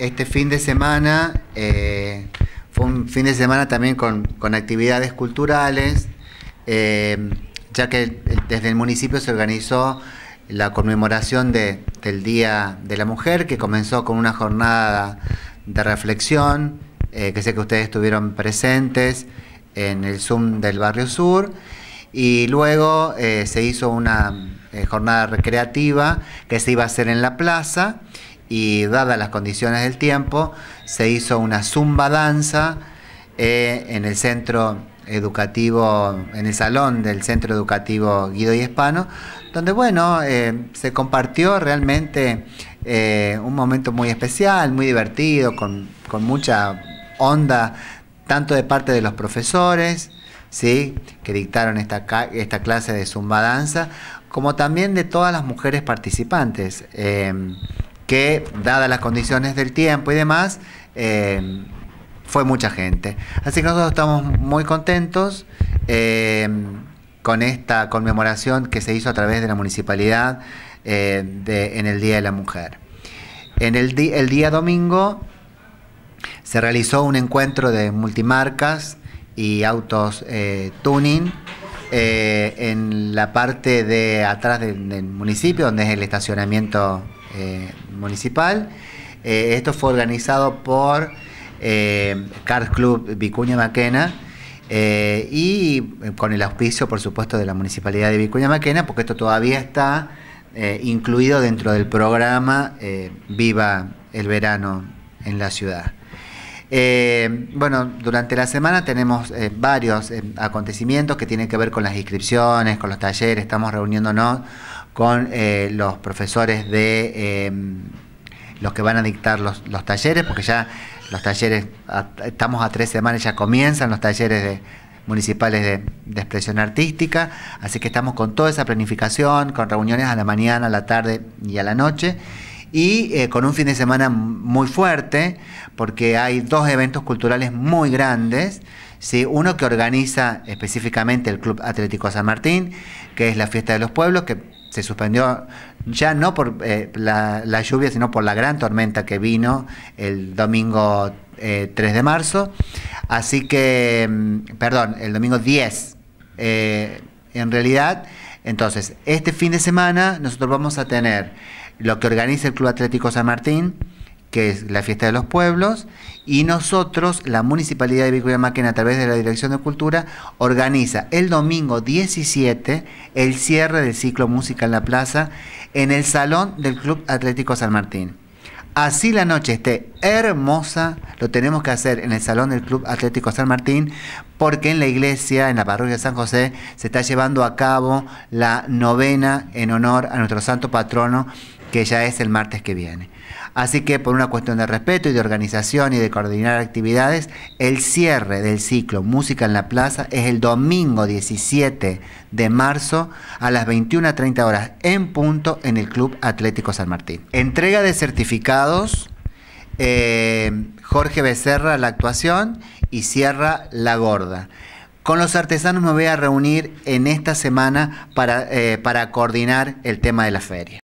este fin de semana eh, fue un fin de semana también con, actividades culturales, eh, ya que desde el municipio se organizó la conmemoración del Día de la Mujer, que comenzó con una jornada de reflexión, eh, que sé que ustedes estuvieron presentes en el Zoom del Barrio Sur, y luego se hizo una jornada recreativa que se iba a hacer en la plaza y dadas las condiciones del tiempo, se hizo una zumba danza eh, en el centro educativo, en el salón del centro educativo Guido y Hispano, donde bueno, eh, se compartió realmente eh, un momento muy especial, muy divertido, con, mucha onda, tanto de parte de los profesores, ¿sí? que dictaron esta, esta clase de zumba danza, como también de todas las mujeres participantes que, dadas las condiciones del tiempo y demás, eh, fue mucha gente. Así que nosotros estamos muy contentos eh, con esta conmemoración que se hizo a través de la municipalidad eh, en el Día de la Mujer. En el, día domingo se realizó un encuentro de multimarcas y autos tuning en la parte de atrás del, municipio, donde es el estacionamiento municipal. Eh, esto fue organizado por eh, Club Vicuña Maquena eh, y eh, con el auspicio, por supuesto, de la Municipalidad de Vicuña Maquena, porque esto todavía está incluido dentro del programa Viva el Verano en la Ciudad. bueno, durante la semana tenemos varios acontecimientos que tienen que ver con las inscripciones, con los talleres, estamos reuniéndonos con eh, los profesores de eh, los que van a dictar los, talleres, porque ya los talleres, estamos a tres semanas, ya comienzan los talleres de, municipales de, expresión artística, así que estamos con toda esa planificación, con reuniones a la mañana, a la tarde y a la noche, y eh, con un fin de semana muy fuerte, porque hay dos eventos culturales muy grandes, uno que organiza específicamente el Club Atlético San Martín, que es la Fiesta de los Pueblos, que se suspendió ya no por eh, la, lluvia, sino por la gran tormenta que vino el domingo 3 eh, de marzo. Así que, mm, perdón, el domingo 10. Eh, en realidad, entonces, este fin de semana nosotros vamos a tener lo que organiza el Club Atlético San Martín, que es la fiesta de los pueblos, y nosotros, la Municipalidad de Vicuña a través de la Dirección de Cultura, organiza el domingo 17 el cierre del ciclo Música en la Plaza en el Salón del Club Atlético San Martín. Así la noche esté hermosa, lo tenemos que hacer en el Salón del Club Atlético San Martín, porque en la iglesia, en la parroquia de San José, se está llevando a cabo la novena en honor a nuestro santo patrono que ya es el martes que viene. Así que por una cuestión de respeto y de organización y de coordinar actividades, el cierre del ciclo Música en la Plaza es el domingo 17 de marzo a las 21.30 horas en punto en el Club Atlético San Martín. Entrega de certificados, eh, Jorge Becerra la actuación y cierra La Gorda. Con los artesanos me voy a reunir en esta semana para, eh, para coordinar el tema de la feria.